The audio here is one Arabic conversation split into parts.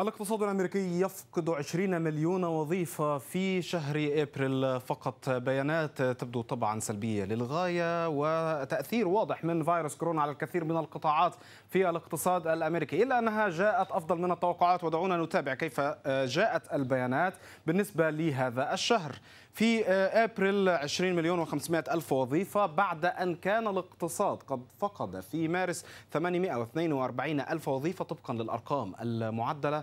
الاقتصاد الامريكي يفقد 20 مليون وظيفه في شهر ابريل فقط بيانات تبدو طبعا سلبيه للغايه وتاثير واضح من فيروس كورونا على الكثير من القطاعات في الاقتصاد الامريكي الا انها جاءت افضل من التوقعات ودعونا نتابع كيف جاءت البيانات بالنسبه لهذا الشهر في ابريل 20 مليون و500 الف وظيفه بعد ان كان الاقتصاد قد فقد في مارس 842 الف وظيفه طبقا للارقام المعدله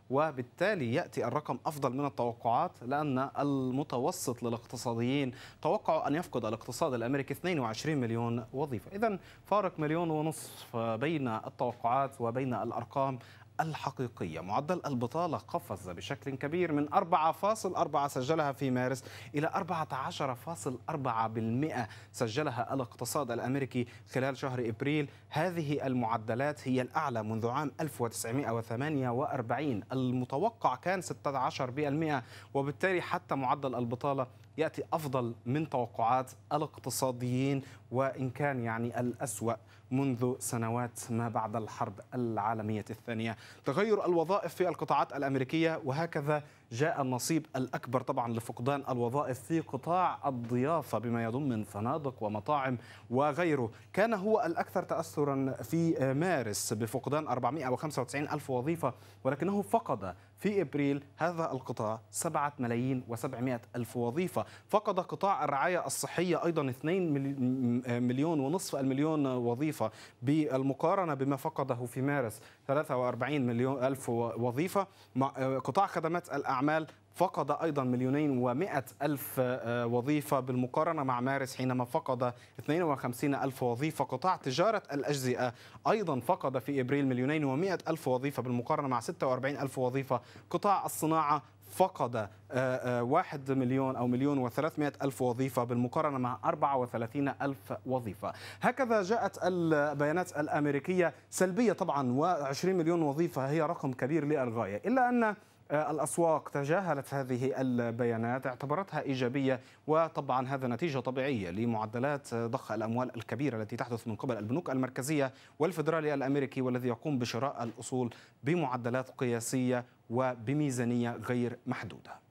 وبالتالي ياتي الرقم افضل من التوقعات لان المتوسط للاقتصاديين توقع ان يفقد الاقتصاد الامريكي 22 مليون وظيفه، اذا فارق مليون ونصف بين التوقعات وبين الارقام الحقيقية معدل البطالة قفز بشكل كبير من 4.4 سجلها في مارس إلى 14.4% سجلها الاقتصاد الأمريكي خلال شهر إبريل هذه المعدلات هي الأعلى منذ عام 1948 المتوقع كان 16% وبالتالي حتى معدل البطالة يأتي أفضل من توقعات الاقتصاديين وإن كان يعني الأسوأ منذ سنوات ما بعد الحرب العالمية الثانية تغير الوظائف في القطاعات الأمريكية وهكذا جاء النصيب الأكبر طبعا لفقدان الوظائف في قطاع الضيافة بما يضم من فنادق ومطاعم وغيره كان هو الأكثر تأثرا في مارس بفقدان 495 ألف وظيفة ولكنه فقد في إبريل هذا القطاع 7 ملايين و700 ألف وظيفة فقد قطاع الرعاية الصحية أيضا 2 مليون ونصف المليون وظيفة وظيفة بالمقارنة بما فقده في مارس 43 مليون ألف وظيفة آه، قطاع خدمات الأعمال فقد أيضا مليونين و ألف آه، وظيفة بالمقارنة مع مارس حينما فقد 52 ألف وظيفة قطاع تجارة الأجزئة أيضا فقد في إبريل مليونين و ألف وظيفة بالمقارنة مع 46 ألف وظيفة قطاع الصناعة فقد آه، آه، واحد مليون أو مليون وثلاثمائة ألف وظيفة بالمقارنة مع وثلاثين ألف وظيفة هكذا جاءت البيانات الأمريكية سلبية طبعا و20 مليون وظيفة هي رقم كبير للغاية إلا أن آه، الأسواق تجاهلت هذه البيانات اعتبرتها إيجابية وطبعا هذا نتيجة طبيعية لمعدلات ضخ الأموال الكبيرة التي تحدث من قبل البنوك المركزية والفدرالي الأمريكي والذي يقوم بشراء الأصول بمعدلات قياسية وبميزانية غير محدودة